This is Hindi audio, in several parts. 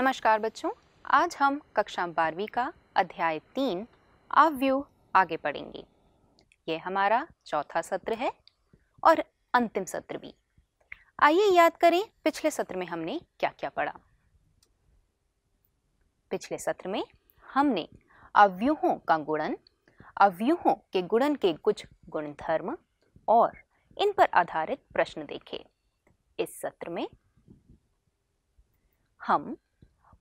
नमस्कार बच्चों आज हम कक्षा बारहवीं का अध्याय तीन आवव्यू आगे पढ़ेंगे ये हमारा चौथा सत्र है और अंतिम सत्र भी आइए याद करें पिछले सत्र में हमने क्या क्या पढ़ा पिछले सत्र में हमने अव्यूहों का गुणन अव्यूहों के गुणन के कुछ गुणधर्म और इन पर आधारित प्रश्न देखे इस सत्र में हम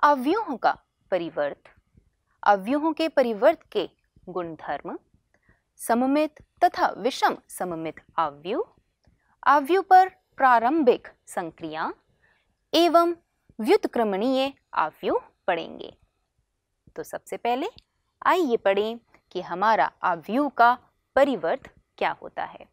अव्यूहों का परिवर्त अव्यूहों के परिवर्त के गुणधर्म सममित तथा विषम सममित अव्यूह अव्यूह पर प्रारंभिक संक्रिया एवं व्युतक्रमणीय अव्यूह पढ़ेंगे तो सबसे पहले आइए पढ़ें कि हमारा अव्यूह का परिवर्त क्या होता है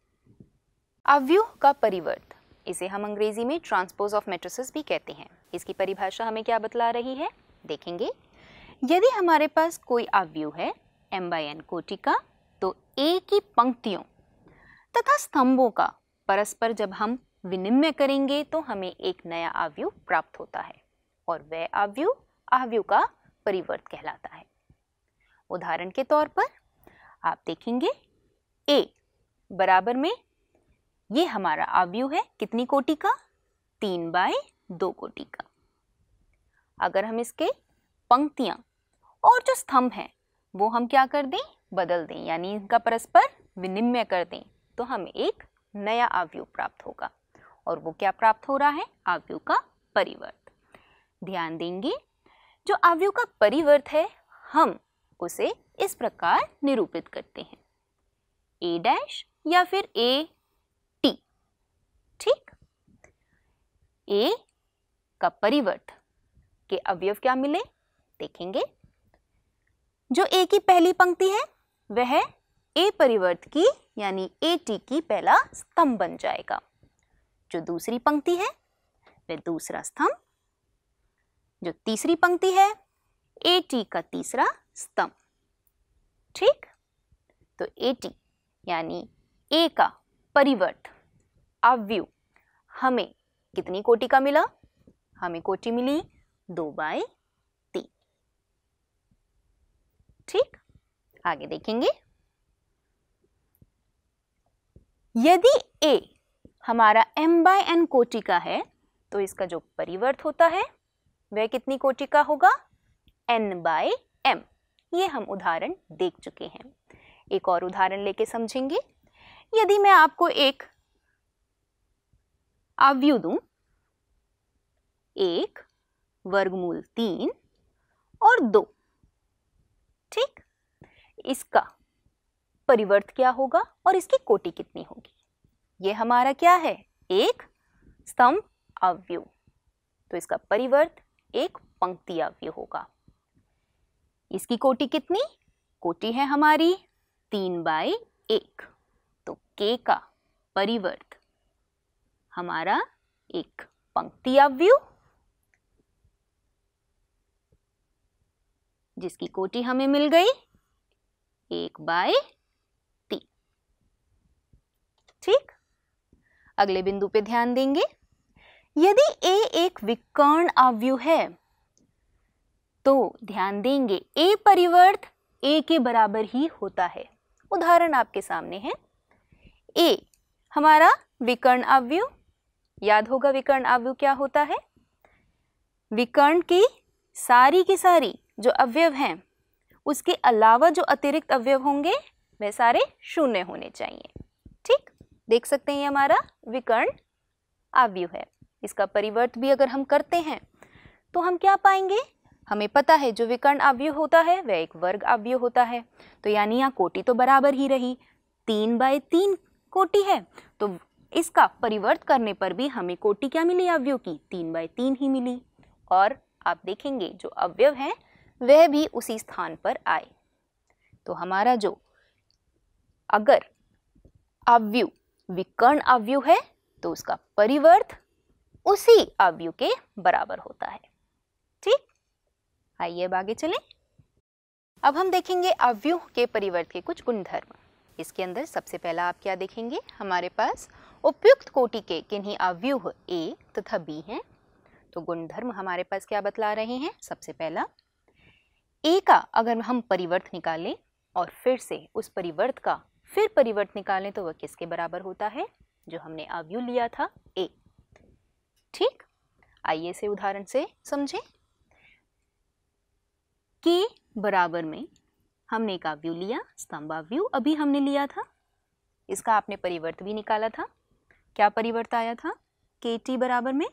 अव्यूह का परिवर्त इसे हम अंग्रेजी में ट्रांसपोज ऑफ मेट्रिसेस भी कहते हैं इसकी परिभाषा हमें क्या बतला रही है देखेंगे यदि हमारे पास कोई आव्यू है एम बाई एन कोटि का तो ए की पंक्तियों तथा स्तंभों का परस्पर जब हम विनिमय करेंगे तो हमें एक नया आव्यू प्राप्त होता है और वह आव्यू आव्यू का परिवर्त कहलाता है उदाहरण के तौर पर आप देखेंगे ए बराबर में ये हमारा आवयु है कितनी कोटि का तीन बाय दो कोटि का अगर हम इसके पंक्तियां और जो स्तंभ हैं वो हम क्या कर दें बदल दें यानी इनका परस्पर विनिमय कर दें तो हमें एक नया आवयु प्राप्त होगा और वो क्या प्राप्त हो रहा है आवयु का परिवर्त ध्यान देंगे जो आवयु का परिवर्त है हम उसे इस प्रकार निरूपित करते हैं ए डैश या फिर ए ए का परिवर्त के अवयव क्या मिले देखेंगे जो ए की पहली पंक्ति है वह ए परिवर्त की यानी ए टी की पहला स्तंभ बन जाएगा जो दूसरी पंक्ति है वह दूसरा स्तंभ जो तीसरी पंक्ति है ए टी का तीसरा स्तंभ ठीक तो ए टी यानी ए का परिवर्त अव्यू हमें कितनी कोटि का मिला हमें कोटि मिली दो बाय तीन ठीक आगे देखेंगे यदि ए हमारा m बाय एन कोटि का है तो इसका जो परिवर्त होता है वह कितनी कोटि का होगा n बाय एम ये हम उदाहरण देख चुके हैं एक और उदाहरण लेके समझेंगे यदि मैं आपको एक अवयु व्यू दूं एक वर्गमूल तीन और दो ठीक इसका परिवर्त क्या होगा और इसकी कोटि कितनी होगी ये हमारा क्या है एक स्तंभ अवयु तो इसका परिवर्त एक पंक्ति अवयव होगा इसकी कोटि कितनी कोटि है हमारी तीन बाई एक तो के का परिवर्त हमारा एक पंक्ति अव्यू जिसकी कोटि हमें मिल गई एक बाय तीन ठीक अगले बिंदु पे ध्यान देंगे यदि ए एक विकर्ण अवयु है तो ध्यान देंगे ए परिवर्त ए के बराबर ही होता है उदाहरण आपके सामने है ए हमारा विकर्ण अवयु याद होगा विकर्ण अवयव क्या होता है विकर्ण की सारी की सारी जो अवयव हैं उसके अलावा जो अतिरिक्त अवयव होंगे वे सारे शून्य होने चाहिए ठीक देख सकते हैं ये हमारा विकर्ण अवयव है इसका परिवर्त भी अगर हम करते हैं तो हम क्या पाएंगे हमें पता है जो विकर्ण अवयव होता है वह एक वर्ग अवयव होता है तो यानी यहाँ कोटि तो बराबर ही रही तीन बाय तीन कोटि है तो इसका परिवर्त करने पर भी हमें कोटि क्या मिली अवयव की तीन बाय तीन ही मिली और आप देखेंगे जो अवयव हैं वह भी उसी स्थान पर आए तो हमारा जो अगर अवयु विकर्ण अवयु है तो उसका परिवर्त उसी अवयु के बराबर होता है ठीक आइए अब आगे चलें अब हम देखेंगे अवयु के परिवर्त के कुछ गुणधर्म इसके अंदर सबसे पहला आप क्या देखेंगे हमारे पास उपयुक्त कोटि के किन्हीं अव्यूह ए तथा बी हैं तो गुणधर्म हमारे पास क्या बतला रहे हैं सबसे पहला ए का अगर हम परिवर्त निकालें और फिर से उस परिवर्त का फिर परिवर्त निकालें तो वह किसके बराबर होता है जो हमने अव्यू लिया था ए ठीक आइए इसे उदाहरण से समझें के बराबर में हमने एक अव्यू लिया स्तंभाव्यू अभी हमने लिया था इसका आपने परिवर्त भी निकाला था क्या परिवर्तन आया था के टी बराबर में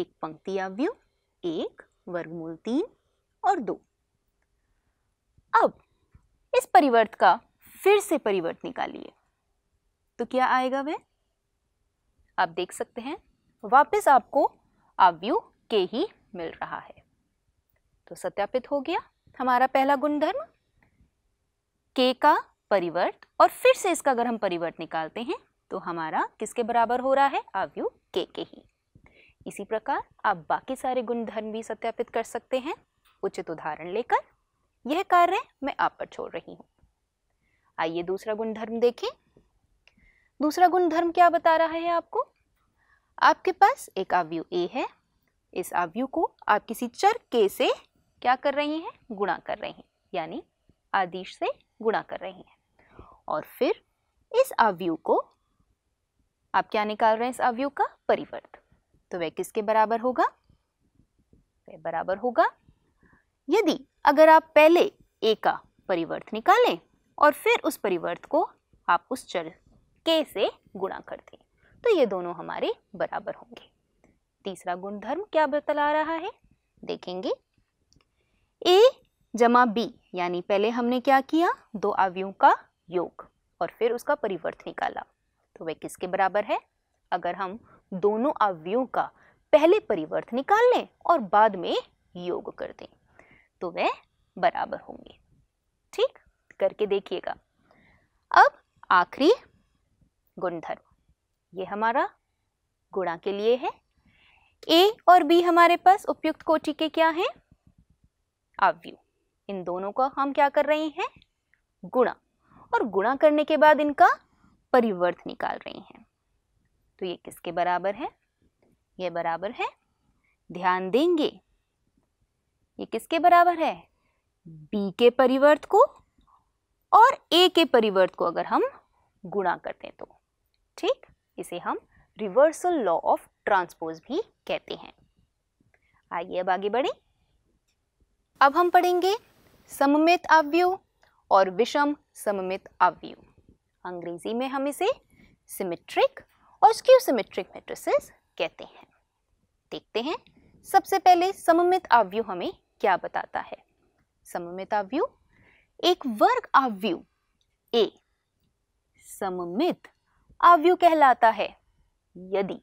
एक पंक्ति आव्यू एक वर्गमूल तीन और दो अब इस परिवर्त का फिर से परिवर्त निकालिए तो क्या आएगा वह आप देख सकते हैं वापस आपको आवयु के ही मिल रहा है तो सत्यापित हो गया हमारा पहला गुणधर्म के का परिवर्त और फिर से इसका अगर हम परिवर्त निकालते हैं तो हमारा किसके बराबर हो रहा है आवयु के के ही इसी प्रकार आप बाकी सारे गुणधर्म भी सत्यापित कर सकते हैं उचित उदाहरण लेकर यह कार्य मैं आप पर छोड़ रही हूँ आइए दूसरा गुणधर्म देखें दूसरा गुणधर्म क्या बता रहा है आपको आपके पास एक आवयु ए है इस आवयु को आप किसी चर के से क्या कर रही हैं गुणा कर रही हैं यानी आदिश से गुणा कर रही हैं और फिर इस आवयु को आप क्या निकाल रहे हैं इस अवयव का परिवर्त तो वह किसके बराबर होगा वह बराबर होगा यदि अगर आप पहले ए का परिवर्त निकालें और फिर उस परिवर्त को आप उस चर के से गुणा कर दें तो ये दोनों हमारे बराबर होंगे तीसरा गुणधर्म क्या बतला रहा है देखेंगे ए जमा बी यानी पहले हमने क्या किया दो अवयों का योग और फिर उसका परिवर्त निकाला तो वह किसके बराबर है अगर हम दोनों आवयों का पहले परिवर्त निकाल लें और बाद में योग कर दें तो वह बराबर होंगे ठीक करके देखिएगा अब आखिरी गुणधर्म ये हमारा गुणा के लिए है ए और बी हमारे पास उपयुक्त कोटि के क्या हैं अवयु इन दोनों का हम क्या कर रहे हैं गुणा और गुणा करने के बाद इनका परिवर्त निकाल रही हैं तो ये किसके बराबर है ये बराबर है ध्यान देंगे ये किसके बराबर है बी के परिवर्त को और ए के परिवर्त को अगर हम गुणा करते हैं तो ठीक इसे हम रिवर्सल लॉ ऑफ ट्रांसपोज भी कहते हैं आइए अब आगे बढ़ें अब हम पढ़ेंगे सममित अवयव और विषम सममित अवयव अंग्रेजी में हम इसे सिमेट्रिक और स्क्यू सिमेट्रिक मेट्रिसेस कहते हैं देखते हैं सबसे पहले सममित आव्यू हमें क्या बताता है सममित आव्यू एक वर्ग आव्यू ए सममित आव्यू कहलाता है यदि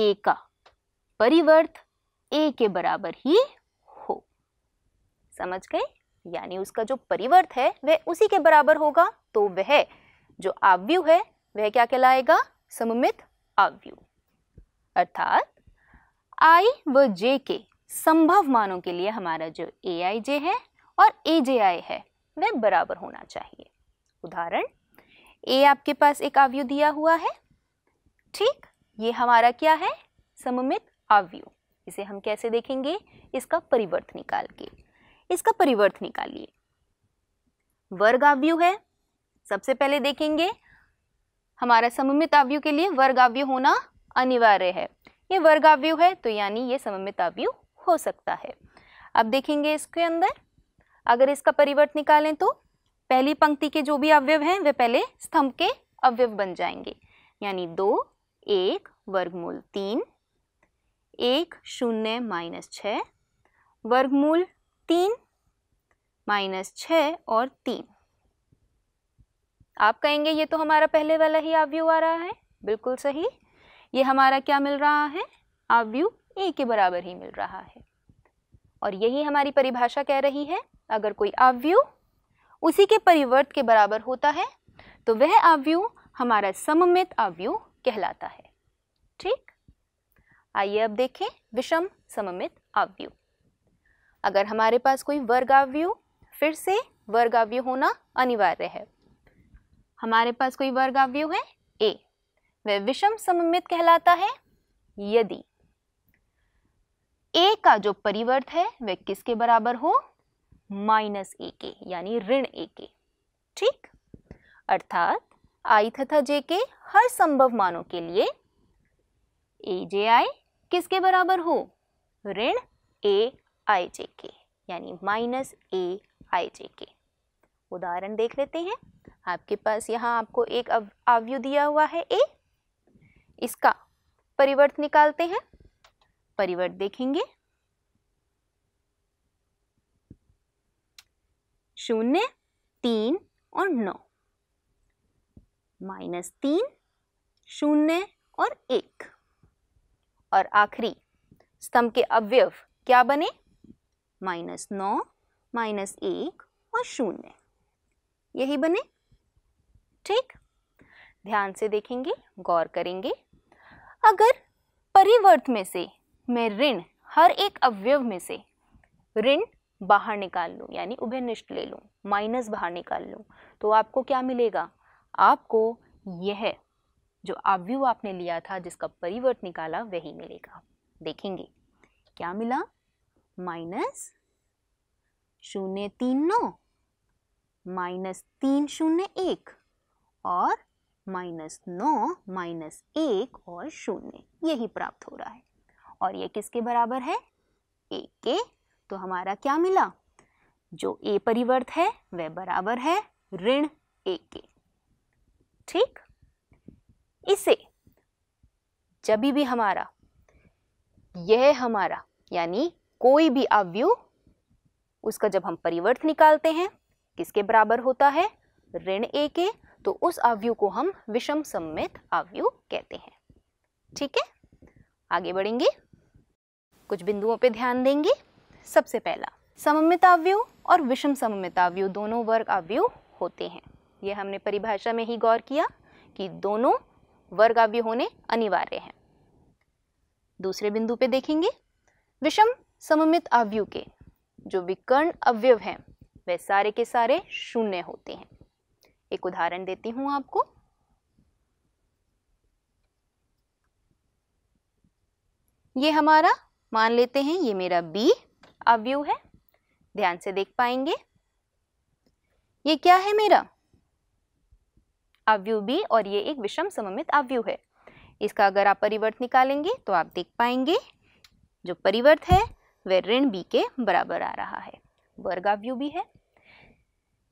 ए का परिवर्त ए के बराबर ही हो समझ गए यानी उसका जो परिवर्त है वह उसी के बराबर होगा तो वह जो आव्यू है वह क्या कहलाएगा सममित आव्यू अर्थात आई व जे के संभव मानों के लिए हमारा जो ए आई जे है और ए जे आई है वह बराबर होना चाहिए उदाहरण ए आपके पास एक आवयु दिया हुआ है ठीक ये हमारा क्या है सममित आवयु इसे हम कैसे देखेंगे इसका परिवर्त निकाल के इसका परिवर्त निकालिए वर्ग आवयु है सबसे पहले देखेंगे हमारा सममित आवयु के लिए वर्ग आवयु होना अनिवार्य है ये वर्ग आवयु है तो यानी ये सममित आवयु हो सकता है अब देखेंगे इसके अंदर अगर इसका परिवर्त निकालें तो पहली पंक्ति के जो भी अवयव हैं वे पहले स्तंभ के अवयव बन जाएंगे यानी दो एक वर्गमूल तीन एक शून्य माइनस छ वर्गमूल तीन माइनस छ और तीन आप कहेंगे ये तो हमारा पहले वाला ही आव्यू आ रहा है बिल्कुल सही ये हमारा क्या मिल रहा है आव्यू ए के बराबर ही मिल रहा है और यही हमारी परिभाषा कह रही है अगर कोई आव्यू उसी के परिवर्त के बराबर होता है तो वह आव्यू हमारा सममित आव्यू कहलाता है ठीक आइए अब देखें विषम सममित आव्यू अगर हमारे पास कोई वर्गाव्यु फिर से वर्गाव्यु होना अनिवार्य है हमारे पास कोई वर्गाव्यु है ए वह विषम सममित कहलाता है यदि ए का जो परिवर्त है वह किसके बराबर हो माइनस ए के यानी ऋण ए के ठीक अर्थात आई तथा जे के हर संभव मानों के लिए ए जे आई किसके बराबर हो ऋण ए आई जे के यानी माइनस ए आई जे के उदाहरण देख लेते हैं आपके पास यहाँ आपको एक आवयु दिया हुआ है ए इसका परिवर्त निकालते हैं परिवर्त देखेंगे शून्य तीन और नौ माइनस तीन शून्य और एक और आखिरी स्तंभ के अवयव क्या बने माइनस नौ माइनस एक और शून्य यही बने ठीक ध्यान से देखेंगे गौर करेंगे अगर परिवर्त में से मैं ऋण हर एक अवयव में से ऋण बाहर निकाल लूँ यानी उभयनिष्ठ ले लूँ माइनस बाहर निकाल लूँ तो आपको क्या मिलेगा आपको यह जो अवयव आपने लिया था जिसका परिवर्त निकाला वही मिलेगा देखेंगे क्या मिला माइनस शून्य तीन नौ माइनस तीन शून्य एक और माइनस नौ माइनस एक और शून्य यही प्राप्त हो रहा है और ये किसके बराबर है एक के तो हमारा क्या मिला जो ए परिवर्त है वह बराबर है ऋण एक के ठीक इसे जब भी हमारा यह हमारा यानी कोई भी अवयु उसका जब हम परिवर्त निकालते हैं किसके बराबर होता है ऋण ए के तो उस अवयु को हम विषम सम्मित अवयु कहते हैं ठीक है आगे बढ़ेंगे कुछ बिंदुओं पे ध्यान देंगे सबसे पहला सममित अवयु और विषम सममित अवयु दोनों वर्ग अवयु होते हैं ये हमने परिभाषा में ही गौर किया कि दोनों वर्ग अवयु होने अनिवार्य हैं दूसरे बिंदु पे देखेंगे विषम सममित अवयु के जो विकर्ण अवयव हैं वे सारे के सारे शून्य होते हैं एक उदाहरण देती हूं आपको ये हमारा मान लेते हैं ये मेरा बी अवयु है ध्यान से देख पाएंगे ये क्या है मेरा अवयु बी और ये एक विषम सममित अवयु है इसका अगर आप परिवर्त निकालेंगे तो आप देख पाएंगे जो परिवर्त है वे ऋण बी के बराबर आ रहा है वर्ग अवयव भी है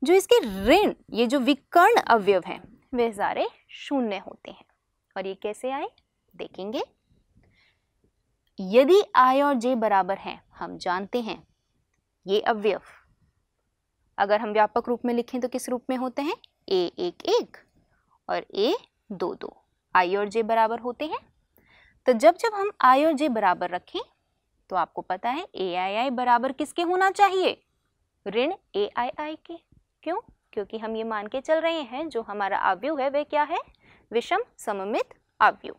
जो इसके ऋण ये जो विकर्ण अवयव हैं वे सारे शून्य होते हैं और ये कैसे आए देखेंगे यदि आय और जे बराबर हैं हम जानते हैं ये अवयव अगर हम व्यापक रूप में लिखें तो किस रूप में होते हैं ए एक एक और ए दो दो आई और जे बराबर होते हैं तो जब जब हम आई और जे बराबर रखें तो आपको पता है ए आई आई बराबर किसके होना चाहिए ऋण ए आई आई के क्यों क्योंकि हम ये मान के चल रहे हैं जो हमारा आव्यू है वह क्या है विषम सममित आवयु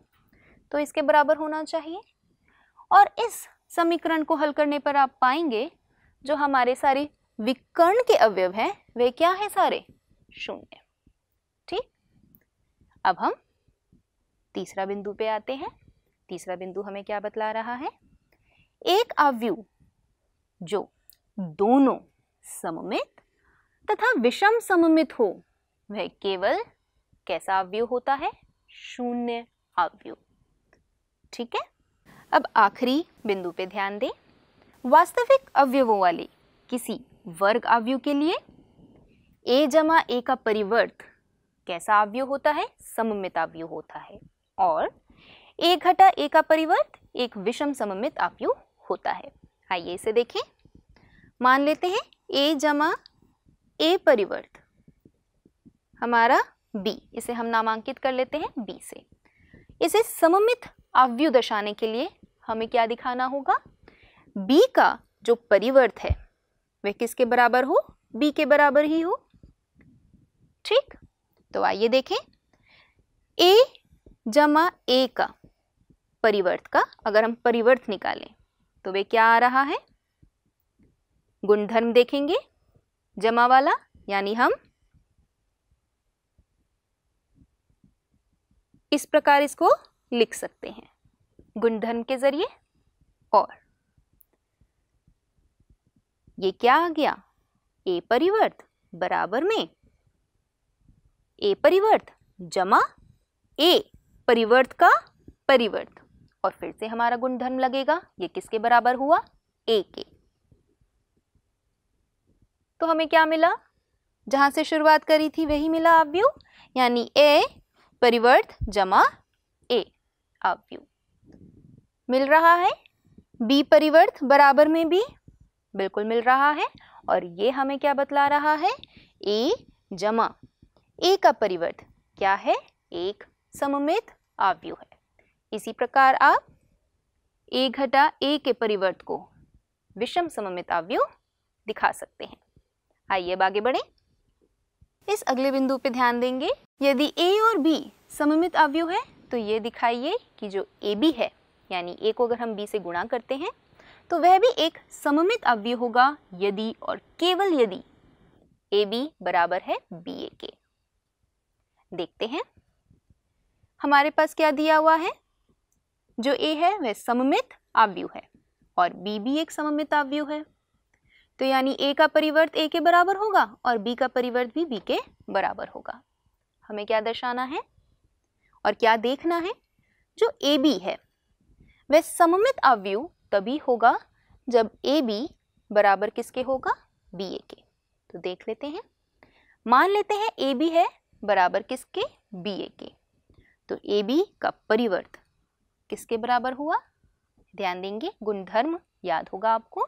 तो इसके बराबर होना चाहिए और इस समीकरण को हल करने पर आप पाएंगे जो हमारे सारे विकर्ण के अवयव हैं वे क्या हैं सारे शून्य ठीक अब हम तीसरा बिंदु पे आते हैं तीसरा बिंदु हमें क्या बतला रहा है एक अवयु जो दोनों सममित तथा विषम सममित हो वह केवल कैसा अवयु होता है शून्य अवयु ठीक है अब आखिरी बिंदु पे ध्यान दें वास्तविक अवयवों वाले किसी वर्ग अवयु के लिए ए जमा ए का परिवर्त कैसा अवयु होता है सममित अवयु होता है और ए घटा ए का परिवर्त एक विषम सममित अवयु होता है आइए इसे देखें मान लेते हैं ए जमा ए परिवर्त हमारा बी इसे हम नामांकित कर लेते हैं बी से इसे सममित अव्यु दर्शाने के लिए हमें क्या दिखाना होगा बी का जो परिवर्त है वह किसके बराबर हो बी के बराबर ही हो ठीक तो आइए देखें ए जमा ए का परिवर्त का अगर हम परिवर्त निकालें तो वे क्या आ रहा है गुणधर्म देखेंगे जमा वाला यानी हम इस प्रकार इसको लिख सकते हैं गुणधर्म के जरिए और ये क्या आ गया ए परिवर्त बराबर में ए परिवर्त जमा ए परिवर्त का परिवर्त और फिर से हमारा गुणधर्म लगेगा ये किसके बराबर हुआ ए के तो हमें क्या मिला जहां से शुरुआत करी थी वही मिला अवयु यानी ए परिवर्त जमा ए अवयु मिल रहा है बी परिवर्त बराबर में बी बिल्कुल मिल रहा है और ये हमें क्या बतला रहा है ए जमा ए का परिवर्त क्या है एक सममित आव्यू है इसी प्रकार आप ए घटा ए के परिवर्त को विषम सममित अवयु दिखा सकते हैं आइए अब आगे बढ़े इस अगले बिंदु पर ध्यान देंगे यदि ए और बी सममित अवयु है तो ये दिखाइए कि जो ए बी है यानी ए को अगर हम बी से गुणा करते हैं तो वह भी एक सममित अवयु होगा यदि और केवल यदि ए बी बराबर है बी ए के देखते हैं हमारे पास क्या दिया हुआ है जो ए है वह सममित आवयु है और बी भी एक सममित आवयु है तो यानी ए का परिवर्त ए के बराबर होगा और बी का परिवर्त भी बी के बराबर होगा हमें क्या दर्शाना है और क्या देखना है जो ए बी है वह सममित आवयु तभी होगा जब ए बी बराबर किसके होगा बी ए के तो देख लेते हैं मान लेते हैं ए बी है बराबर किसके बी ए के तो ए बी का परिवर्त किसके बराबर हुआ ध्यान देंगे गुणधर्म याद होगा आपको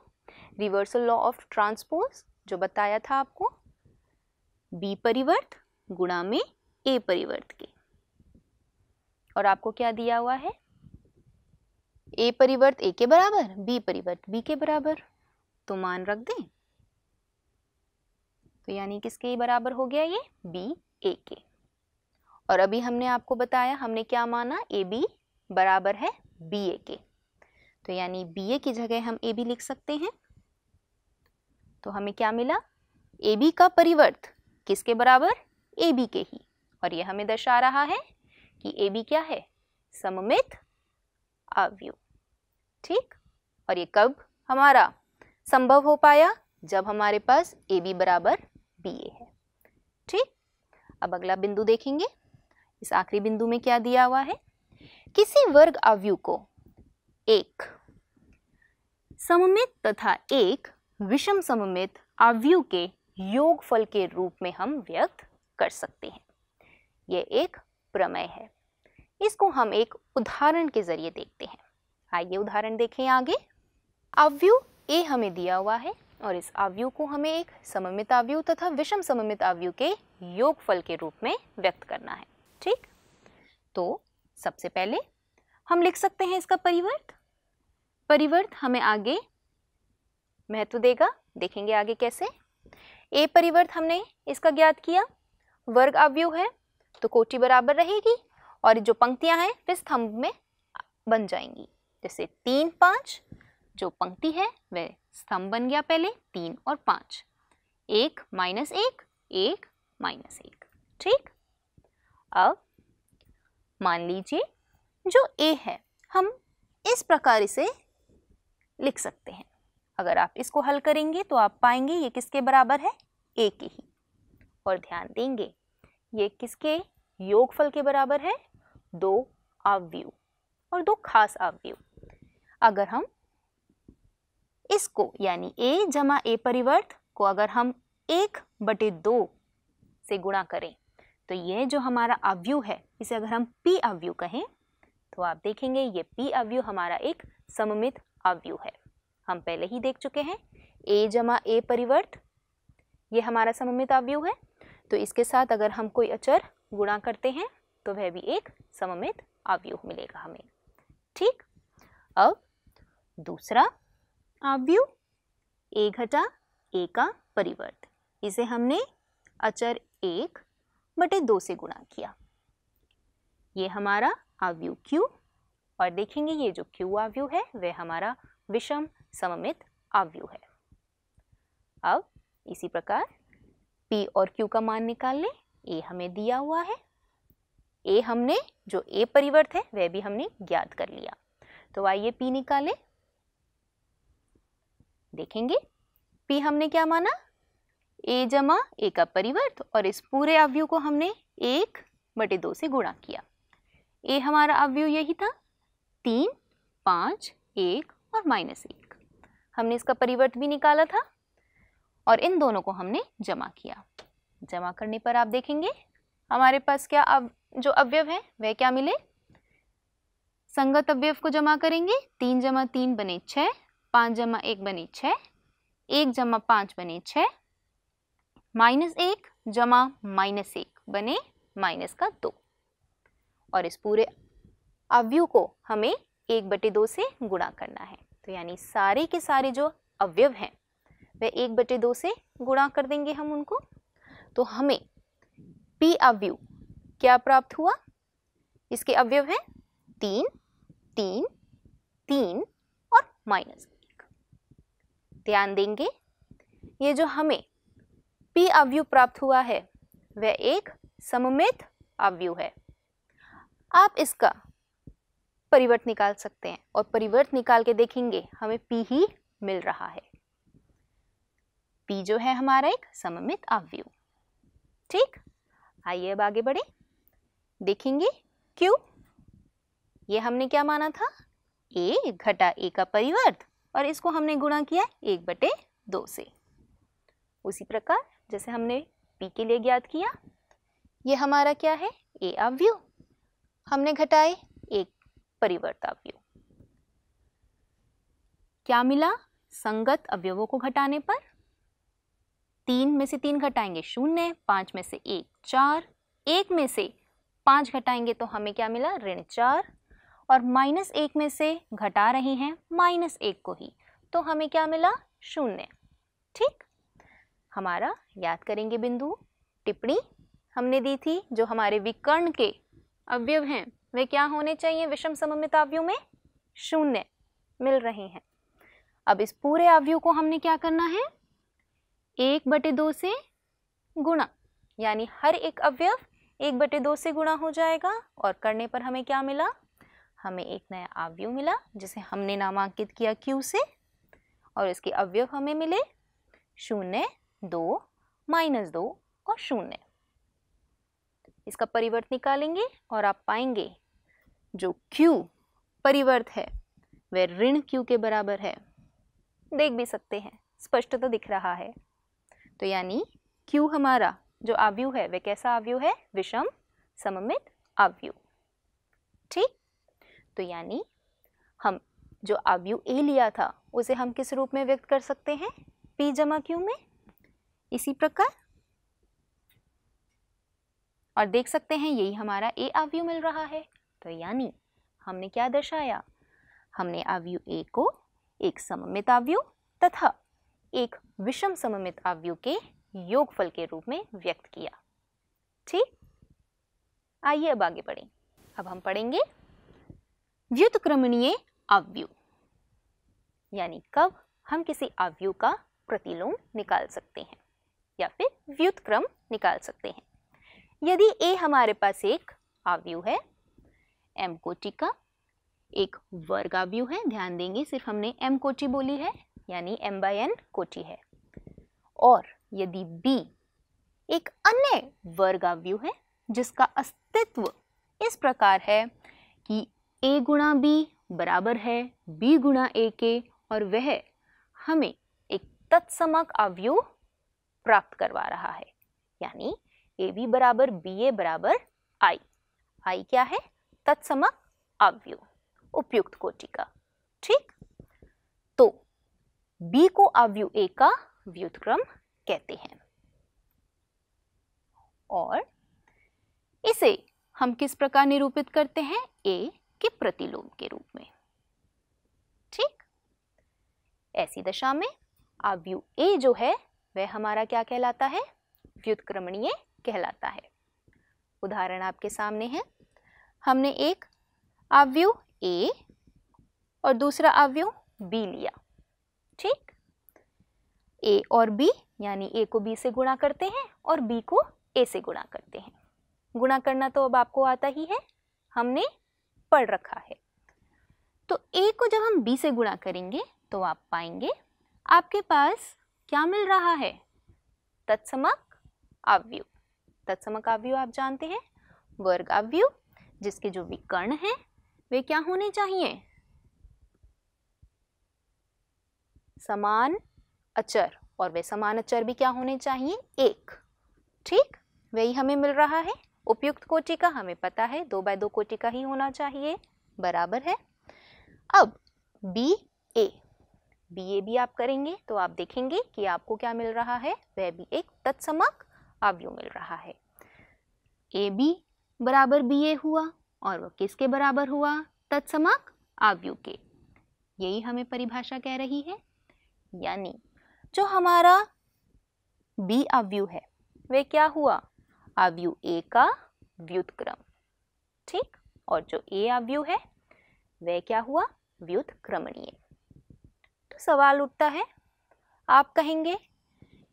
रिवर्सल लॉ ऑफ ट्रांसपोज जो बताया था आपको बी परिवर्त गुणा में ए परिवर्त के और आपको क्या दिया हुआ है ए परिवर्त ए के बराबर बी परिवर्त बी के बराबर तो मान रख दें तो यानी किसके बराबर हो गया ये बी ए के और अभी हमने आपको बताया हमने क्या माना ए बी बराबर है बी ए के तो यानी बी ए की जगह हम ए बी लिख सकते हैं तो हमें क्या मिला ए बी का परिवर्त किसके बराबर ए बी के ही और यह हमें दर्शा रहा है कि ए बी क्या है सममित अवयव ठीक और ये कब हमारा संभव हो पाया जब हमारे पास ए बी बराबर बी ए है ठीक अब अगला बिंदु देखेंगे इस आखिरी बिंदु में क्या दिया हुआ है किसी वर्ग अवयु को एक सममित तथा एक विषम सममित अवयु के योगफल के रूप में हम व्यक्त कर सकते हैं यह एक प्रमेय है इसको हम एक उदाहरण के जरिए देखते हैं आइए उदाहरण देखें आगे अवयु ए हमें दिया हुआ है और इस अवयु को हमें एक सममित अवयु तथा विषम सममित अवयु के योगफल के रूप में व्यक्त करना है ठीक तो सबसे पहले हम लिख सकते हैं इसका परिवर्त परिवर्त हमें आगे महत्व देगा देखेंगे आगे कैसे ए परिवर्त हमने इसका ज्ञात किया वर्ग अवयु है तो कोटि बराबर रहेगी और जो पंक्तियां हैं वे स्तंभ में बन जाएंगी जैसे तीन पाँच जो पंक्ति है वह स्तंभ बन गया पहले तीन और पाँच एक माइनस एक एक माइनस एक ठीक अब मान लीजिए जो ए है हम इस प्रकार इसे लिख सकते हैं अगर आप इसको हल करेंगे तो आप पाएंगे ये किसके बराबर है ए के ही और ध्यान देंगे ये किसके योगफल के बराबर है दो आवव्यू और दो खास आवव्यू अगर हम इसको यानी ए जमा ए परिवर्त को अगर हम एक बटे दो से गुणा करें तो ये जो हमारा अव्यू है इसे अगर हम पी अव्यू कहें तो आप देखेंगे ये पी अव्यू हमारा एक सममित अव्यू है हम पहले ही देख चुके हैं ए जमा ए परिवर्त ये हमारा सममित अव्यू है तो इसके साथ अगर हम कोई अचर गुणा करते हैं तो वह भी एक सममित अव्यूह मिलेगा हमें ठीक अब दूसरा अव्यूह ए घटा ए का परिवर्त इसे हमने अचर एक बटे दो से गुणा किया ये हमारा आव्यू Q और देखेंगे ये जो Q आव्यू है वह हमारा विषम सममित आव्यू है अब इसी प्रकार P और Q का मान निकाल लें A हमें दिया हुआ है A हमने जो A परिवर्त है वह भी हमने ज्ञात कर लिया तो आइए P निकालें देखेंगे P हमने क्या माना ए जमा ए का परिवर्त और इस पूरे अवयव को हमने एक बटे दो से गुणा किया ए हमारा अवयव यही था तीन पाँच एक और माइनस एक हमने इसका परिवर्त भी निकाला था और इन दोनों को हमने जमा किया जमा करने पर आप देखेंगे हमारे पास क्या अब जो अवयव है वह क्या मिले संगत अवयव को जमा करेंगे तीन जमा तीन बने छः पाँच जमा एक बने छः एक जमा पाँच बने छः माइनस एक जमा माइनस एक बने माइनस का दो और इस पूरे अवयव को हमें एक बटे दो से गुणा करना है तो यानी सारे के सारे जो अवयव हैं वह एक बटे दो से गुणा कर देंगे हम उनको तो हमें पी अवयव क्या प्राप्त हुआ इसके अवयव हैं तीन तीन तीन और माइनस एक ध्यान देंगे ये जो हमें पी अवयु प्राप्त हुआ है वह एक सममित अवयु है आप इसका परिवर्त निकाल सकते हैं और परिवर्त निकाल के देखेंगे हमें पी ही मिल रहा है पी जो है हमारा एक सममित अवयु ठीक आइए अब आगे बढ़े देखेंगे क्यू ये हमने क्या माना था ए घटा ए का परिवर्त और इसको हमने गुणा किया एक बटे दो से उसी प्रकार जैसे हमने पी के लिए ज्ञात किया ये हमारा क्या है ए आवयु हमने घटाए एक परिवर्त अवयव क्या मिला संगत अवयवों को घटाने पर तीन में से तीन घटाएंगे शून्य पांच में से एक चार एक में से पाँच घटाएंगे तो हमें क्या मिला ऋण चार और माइनस एक में से घटा रहे हैं माइनस एक को ही तो हमें क्या मिला शून्य ठीक हमारा याद करेंगे बिंदु टिप्पणी हमने दी थी जो हमारे विकर्ण के अवयव हैं वे क्या होने चाहिए विषम सममित अवयव में शून्य मिल रहे हैं अब इस पूरे अवयव को हमने क्या करना है एक बटे दो से गुणा यानी हर एक अवयव एक बटे दो से गुणा हो जाएगा और करने पर हमें क्या मिला हमें एक नया अवयव मिला जिसे हमने नामांकित किया क्यू से और इसके अवयव हमें मिले शून्य दो माइनस दो और शून्य इसका परिवर्त निकालेंगे और आप पाएंगे जो Q परिवर्त है वह ऋण Q के बराबर है देख भी सकते हैं स्पष्ट तो दिख रहा है तो यानी Q हमारा जो आवयु है वह कैसा आवयु है विषम सममित आवयु ठीक तो यानी हम जो आवयु ए लिया था उसे हम किस रूप में व्यक्त कर सकते हैं पी जमा क्यू में इसी प्रकार और देख सकते हैं यही हमारा ए आव्यू मिल रहा है तो यानी हमने क्या दर्शाया हमने आवयु ए को एक सममित आवयु तथा एक विषम सममित आवयु के योगफल के रूप में व्यक्त किया ठीक आइए अब आगे बढ़ें अब हम पढ़ेंगे व्युतक्रमणीय आवयु यानी कब हम किसी आवयु का प्रतिलोम निकाल सकते हैं या फिर व्युतक्रम निकाल सकते हैं यदि ए हमारे पास एक आवयु है एम कोटि का एक वर्ग आवयु है ध्यान देंगे सिर्फ हमने एम कोटि बोली है यानी एम बाय एन कोटि है और यदि बी एक अन्य वर्ग आवयु है जिसका अस्तित्व इस प्रकार है कि ए गुणा बी बराबर है बी गुणा ए के और वह हमें एक तत्समक आवयु प्राप्त करवा रहा है यानी ए बी बराबर बी ए बराबर आई आई क्या है तत्समक अवयव उपयुक्त कोटि का ठीक तो बी को अवयु ए का व्युतक्रम कहते हैं और इसे हम किस प्रकार निरूपित करते हैं ए के प्रतिलोम के रूप में ठीक ऐसी दशा में अवयु ए जो है वह हमारा क्या कहलाता है व्युतक्रमणीय कहलाता है उदाहरण आपके सामने है हमने एक अवयव ए और दूसरा अवयव बी लिया ठीक ए और बी यानी ए को बी से गुणा करते हैं और बी को ए से गुणा करते हैं गुणा करना तो अब आपको आता ही है हमने पढ़ रखा है तो ए को जब हम बी से गुणा करेंगे तो आप पाएंगे आपके पास क्या मिल रहा है तत्समक आवयु तत्समक आवयु आप जानते हैं वर्ग आव्यू जिसके जो विकर्ण हैं वे क्या होने चाहिए समान अचर और वे समान अचर भी क्या होने चाहिए एक ठीक वही हमें मिल रहा है उपयुक्त कोटि का हमें पता है दो बाय दो कोटि का ही होना चाहिए बराबर है अब बी ए ए भी आप करेंगे तो आप देखेंगे कि आपको क्या मिल रहा है वह भी एक तत्समक अवयु मिल रहा है ए बी बराबर बी ए हुआ और वह किसके बराबर हुआ तत्समक अवयु के यही हमें परिभाषा कह रही है यानी जो हमारा बी अवयु है वह क्या हुआ अवयु ए का व्युतक्रम ठीक और जो ए अवयु है वह क्या हुआ व्युतक्रमणीय सवाल उठता है आप कहेंगे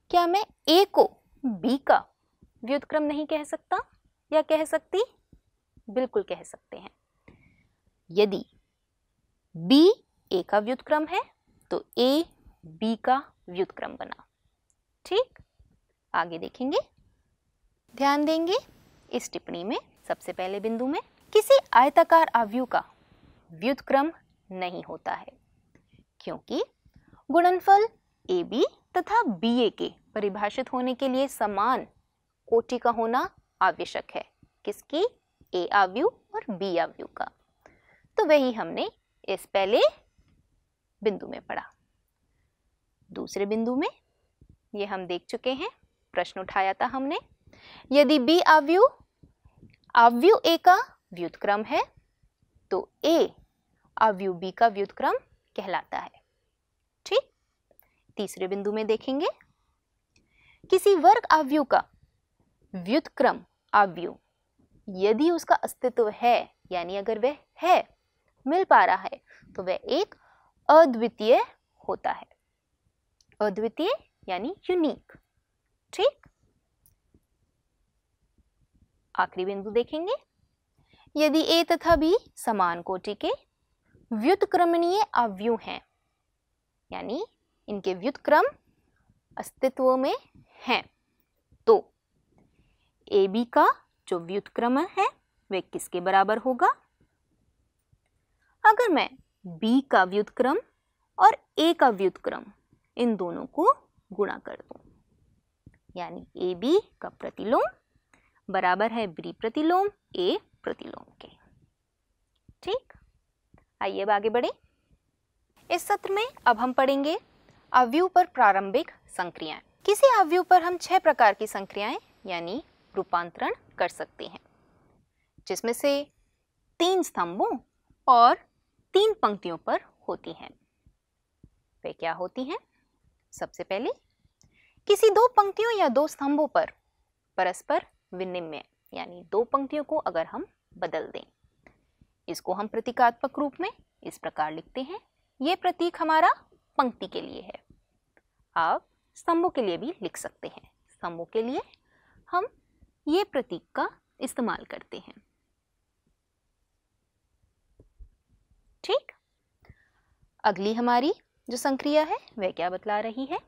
क्या मैं ए को बी का व्युतक्रम नहीं कह सकता या कह सकती बिल्कुल कह सकते हैं यदि बी ए का व्युतक्रम है तो ए बी का व्युतक्रम बना ठीक आगे देखेंगे ध्यान देंगे इस टिप्पणी में सबसे पहले बिंदु में किसी आयताकार आवयु का व्युतक्रम नहीं होता है क्योंकि गुणनफल ए बी तथा बी ए के परिभाषित होने के लिए समान कोटि का होना आवश्यक है किसकी ए आव्यू और बी आव्यू का तो वही हमने इस पहले बिंदु में पढ़ा दूसरे बिंदु में ये हम देख चुके हैं प्रश्न उठाया था हमने यदि बी आव्यू आव्यू ए का व्युतक्रम है तो ए आव्यू बी का व्युतक्रम कहलाता है तीसरे बिंदु में देखेंगे किसी वर्ग आव्यू का व्युतक्रम आव्यू यदि उसका अस्तित्व है यानी अगर वह है मिल पा रहा है तो वह एक अद्वितीय होता है अद्वितीय यानी यूनिक ठीक आखिरी बिंदु देखेंगे यदि ए तथा बी समान कोटि के व्युतक्रमणीय अवयु हैं यानी इनके व्युतक्रम अस्तित्व में हैं तो ए बी का जो व्युतक्रम है वह किसके बराबर होगा अगर मैं बी का व्युतक्रम और ए का व्युतक्रम इन दोनों को गुणा कर दूं यानी ए बी का प्रतिलोम बराबर है बी प्रतिलोम ए प्रतिलोम के ठीक आइए अब आगे बढ़े इस सत्र में अब हम पढ़ेंगे अवयु पर प्रारंभिक संक्रियाएं किसी अवयु पर हम छह प्रकार की संक्रियाएं यानी रूपांतरण कर सकते हैं जिसमें से तीन स्तंभों और तीन पंक्तियों पर होती हैं वे क्या होती हैं सबसे पहले किसी दो पंक्तियों या दो स्तंभों पर परस्पर विनिमय यानी दो पंक्तियों को अगर हम बदल दें इसको हम प्रतीकात्मक रूप में इस प्रकार लिखते हैं ये प्रतीक हमारा पंक्ति के लिए है आप स्तंभों के लिए भी लिख सकते हैं स्तंभों के लिए हम ये प्रतीक का इस्तेमाल करते हैं ठीक अगली हमारी जो संक्रिया है वह क्या बतला रही है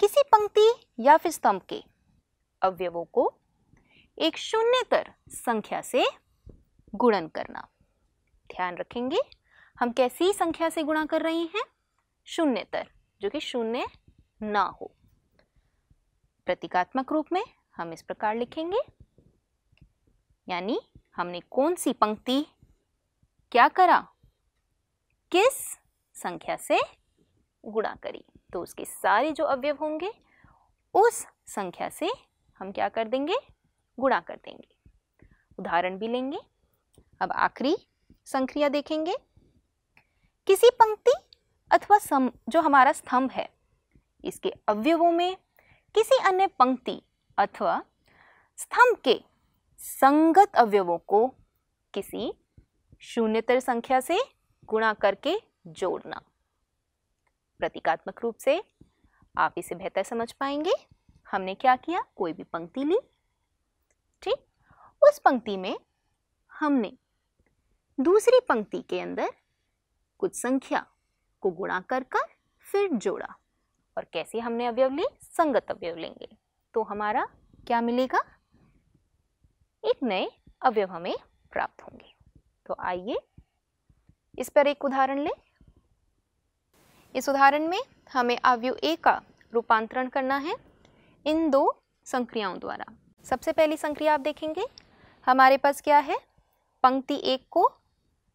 किसी पंक्ति या फिर स्तंभ के अवयवों को एक शून्यतर संख्या से गुणन करना ध्यान रखेंगे हम कैसी संख्या से गुणा कर रहे हैं शून्यतर जो कि शून्य ना हो प्रतीकात्मक रूप में हम इस प्रकार लिखेंगे यानी हमने कौन सी पंक्ति क्या करा किस संख्या से गुणा करी तो उसके सारे जो अवयव होंगे उस संख्या से हम क्या कर देंगे गुणा कर देंगे उदाहरण भी लेंगे अब आखिरी संक्रिया देखेंगे किसी पंक्ति अथवा सम जो हमारा स्तंभ है इसके अवयवों में किसी अन्य पंक्ति अथवा स्तंभ के संगत अवयवों को किसी शून्यतर संख्या से गुणा करके जोड़ना प्रतीकात्मक रूप से आप इसे बेहतर समझ पाएंगे हमने क्या किया कोई भी पंक्ति ली ठीक उस पंक्ति में हमने दूसरी पंक्ति के अंदर कुछ संख्या को गुणा कर कर फिर जोड़ा और कैसे हमने अवयव ली संगत अवयव लेंगे तो हमारा क्या मिलेगा एक नए अवयव हमें प्राप्त होंगे तो आइए इस पर एक उदाहरण लें इस उदाहरण में हमें अवयव ए का रूपांतरण करना है इन दो संक्रियाओं द्वारा सबसे पहली संक्रिया आप देखेंगे हमारे पास क्या है पंक्ति एक को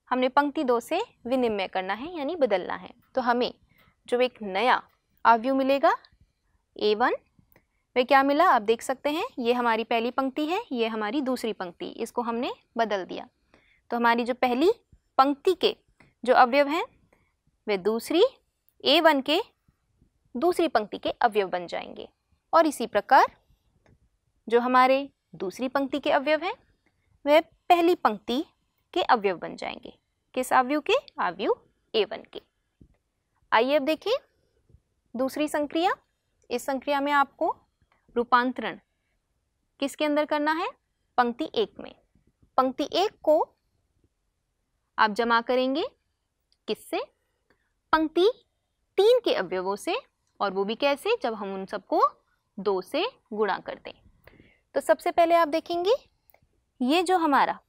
हमने पंक्ति दो से विनिमय करना है यानी बदलना है तो हमें जो एक नया आवयु मिलेगा ए वन वह क्या मिला आप देख सकते हैं ये हमारी पहली पंक्ति है ये हमारी दूसरी पंक्ति इसको हमने बदल दिया तो हमारी जो पहली पंक्ति के जो अवयव हैं वे दूसरी ए वन के दूसरी पंक्ति के अवयव बन जाएंगे और इसी प्रकार जो हमारे दूसरी पंक्ति के अवयव हैं वह पहली पंक्ति के अवयव बन जाएंगे किस आवयव के आवयव ए वन के आइए अब देखिए दूसरी संक्रिया इस संक्रिया में आपको रूपांतरण किसके अंदर करना है पंक्ति एक में पंक्ति एक को आप जमा करेंगे किससे पंक्ति तीन के अवयवों से और वो भी कैसे जब हम उन सबको दो से गुणा कर दें तो सबसे पहले आप देखेंगे ये जो हमारा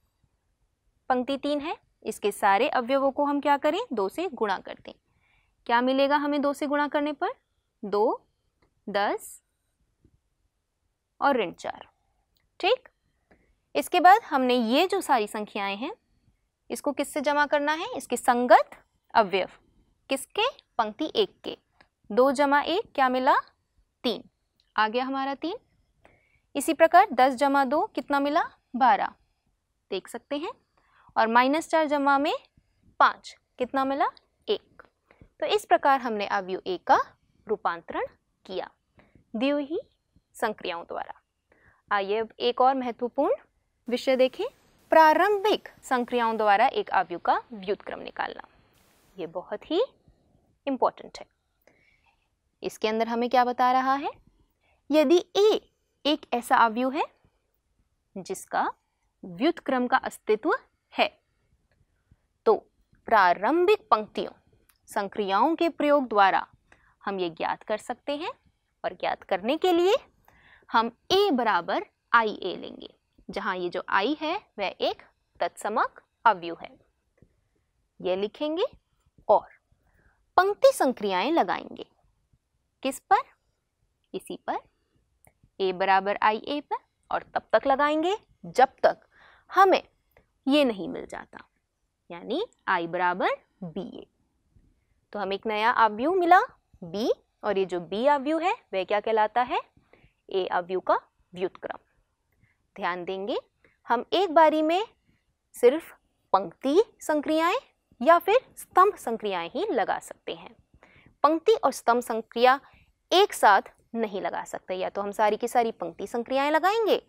पंक्ति तीन है इसके सारे अवयवों को हम क्या करें दो से गुणा कर दें क्या मिलेगा हमें दो से गुणा करने पर दो दस और ऋण चार ठीक इसके बाद हमने ये जो सारी संख्याएं हैं इसको किससे जमा करना है इसके संगत अवयव किसके पंक्ति एक के दो जमा एक क्या मिला तीन आ गया हमारा तीन इसी प्रकार दस जमा दो कितना मिला बारह देख सकते हैं और माइनस चार जमा में पाँच कितना मिला एक तो इस प्रकार हमने आवयु ए का रूपांतरण किया दियो ही संक्रियाओं द्वारा आइए अब एक और महत्वपूर्ण विषय देखें प्रारंभिक संक्रियाओं द्वारा एक आवयु का व्युतक्रम निकालना ये बहुत ही इम्पोर्टेंट है इसके अंदर हमें क्या बता रहा है यदि ए एक ऐसा आवयु है जिसका व्युतक्रम का अस्तित्व प्रारंभिक पंक्तियों संक्रियाओं के प्रयोग द्वारा हम ये ज्ञात कर सकते हैं और ज्ञात करने के लिए हम ए बराबर आई ए लेंगे जहाँ ये जो आई है वह एक तत्समक अवयु है ये लिखेंगे और पंक्ति संक्रियाएं लगाएंगे किस पर इसी पर ए बराबर आई ए पर और तब तक लगाएंगे जब तक हमें ये नहीं मिल जाता यानी आई बराबर बी ए तो हमें एक नया आवयू मिला बी और ये जो बी आवयू है वह क्या कहलाता है ए आवयू का व्युतक्रम ध्यान देंगे हम एक बारी में सिर्फ पंक्ति संक्रियाएं या फिर स्तंभ संक्रियाएं ही लगा सकते हैं पंक्ति और स्तंभ संक्रिया एक साथ नहीं लगा सकते या तो हम सारी की सारी पंक्ति संक्रियाएं लगाएंगे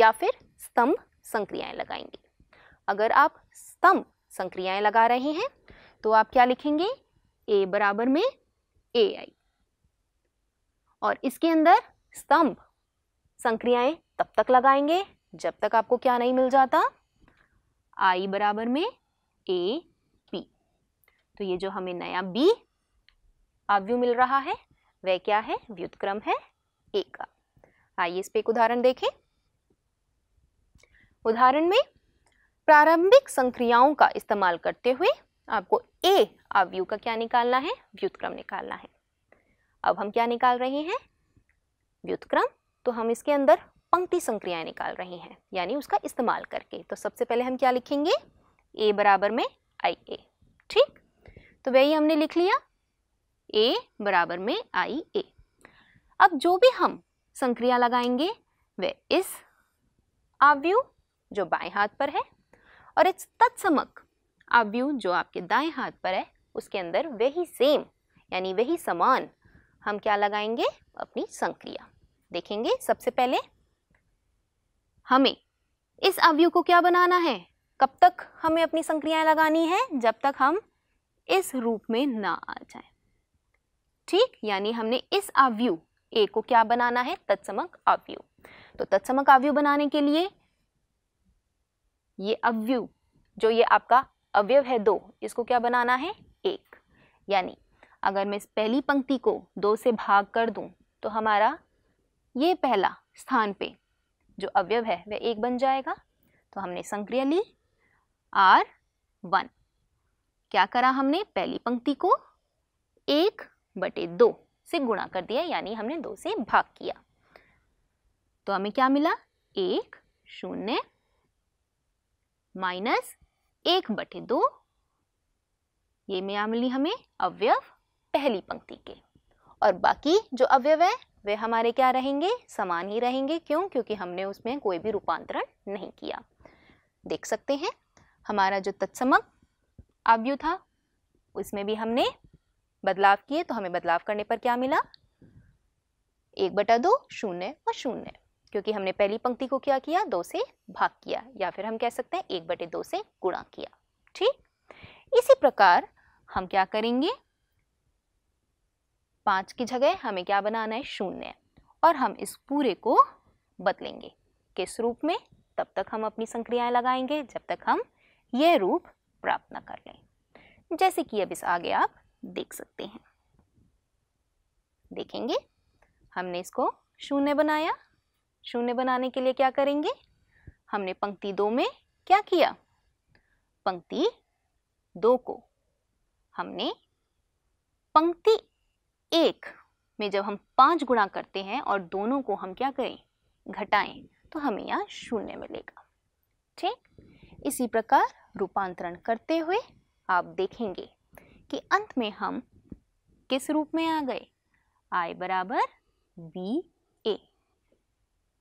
या फिर स्तंभ संक्रियाएं लगाएंगे अगर आप स्तंभ संक्रियाएं लगा रहे हैं तो आप क्या लिखेंगे ए बराबर में ए आई और इसके अंदर स्तंभ संक्रियाएं तब तक लगाएंगे जब तक आपको क्या नहीं मिल जाता आई बराबर में ए पी तो ये जो हमें नया बी आव्यू मिल रहा है वह क्या है व्युतक्रम है ए का आइए इस पे एक उदाहरण देखें उदाहरण में प्रारंभिक संक्रियाओं का इस्तेमाल करते हुए आपको ए आव्यू का क्या निकालना है व्युतक्रम निकालना है अब हम क्या निकाल रहे हैं व्युतक्रम तो हम इसके अंदर पंक्ति संक्रियाएं निकाल रहे हैं यानी उसका इस्तेमाल करके तो सबसे पहले हम क्या लिखेंगे ए बराबर में आई ए ठीक तो वही हमने लिख लिया ए बराबर में आई ए अब जो भी हम संक्रिया लगाएंगे वह इस आव्यू जो बाएं हाथ पर है और इट्स तत्समक आप व्यू जो आपके दाएं हाथ पर है उसके अंदर वही सेम यानी वही समान हम क्या लगाएंगे अपनी संक्रिया देखेंगे सबसे पहले हमें इस अवयु को क्या बनाना है कब तक हमें अपनी संक्रियाएं लगानी है जब तक हम इस रूप में ना आ जाए ठीक यानी हमने इस अवयु ए को क्या बनाना है तत्समक अवयु तो तत्समक अवयु बनाने के लिए ये अव्यु जो ये आपका अवयव है दो इसको क्या बनाना है एक यानी अगर मैं इस पहली पंक्ति को दो से भाग कर दूं तो हमारा ये पहला स्थान पे जो अवयव है वह एक बन जाएगा तो हमने संक्रिया ली आर वन क्या करा हमने पहली पंक्ति को एक बटे दो से गुणा कर दिया यानी हमने दो से भाग किया तो हमें क्या मिला एक शून्य माइनस एक बटे दो ये में मिली हमें अवयव पहली पंक्ति के और बाकी जो अवयव है वे हमारे क्या रहेंगे समान ही रहेंगे क्यों क्योंकि हमने उसमें कोई भी रूपांतरण नहीं किया देख सकते हैं हमारा जो तत्समक आव्यू था उसमें भी हमने बदलाव किए तो हमें बदलाव करने पर क्या मिला एक बटा दो शून्य और शून्य क्योंकि हमने पहली पंक्ति को क्या किया दो से भाग किया या फिर हम कह सकते हैं एक बटे दो से गुणा किया ठीक इसी प्रकार हम क्या करेंगे पांच की जगह हमें क्या बनाना है शून्य और हम इस पूरे को बदलेंगे किस रूप में तब तक हम अपनी संक्रियाएं लगाएंगे जब तक हम यह रूप प्राप्त न कर लें जैसे कि अब इस आगे आप देख सकते हैं देखेंगे हमने इसको शून्य बनाया शून्य बनाने के लिए क्या करेंगे हमने पंक्ति दो में क्या किया पंक्ति दो को हमने पंक्ति एक में जब हम पांच गुणा करते हैं और दोनों को हम क्या करें घटाएं तो हमें यहाँ शून्य मिलेगा ठीक इसी प्रकार रूपांतरण करते हुए आप देखेंगे कि अंत में हम किस रूप में आ गए आई बराबर बी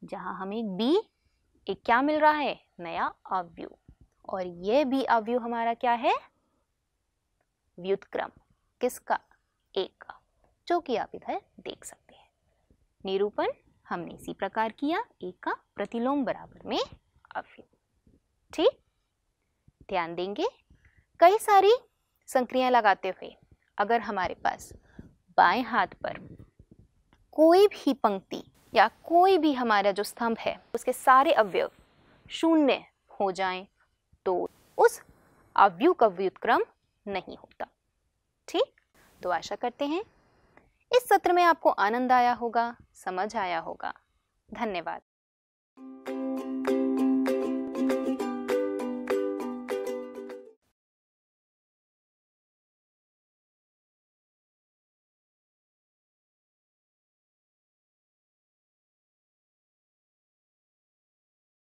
जहां हमें बी एक क्या मिल रहा है नया अवयु और यह भी अवयु हमारा क्या है व्युतक्रम किसका एक का जो कि आप इधर देख सकते हैं निरूपण हमने इसी प्रकार किया एक का प्रतिलोम बराबर में अवयु ठीक ध्यान देंगे कई सारी संक्रियाएं लगाते हुए अगर हमारे पास बाएं हाथ पर कोई भी पंक्ति या कोई भी हमारा जो स्तंभ है उसके सारे अवयव शून्य हो जाएं तो उस अवयु का व्युतक्रम नहीं होता ठीक तो आशा करते हैं इस सत्र में आपको आनंद आया होगा समझ आया होगा धन्यवाद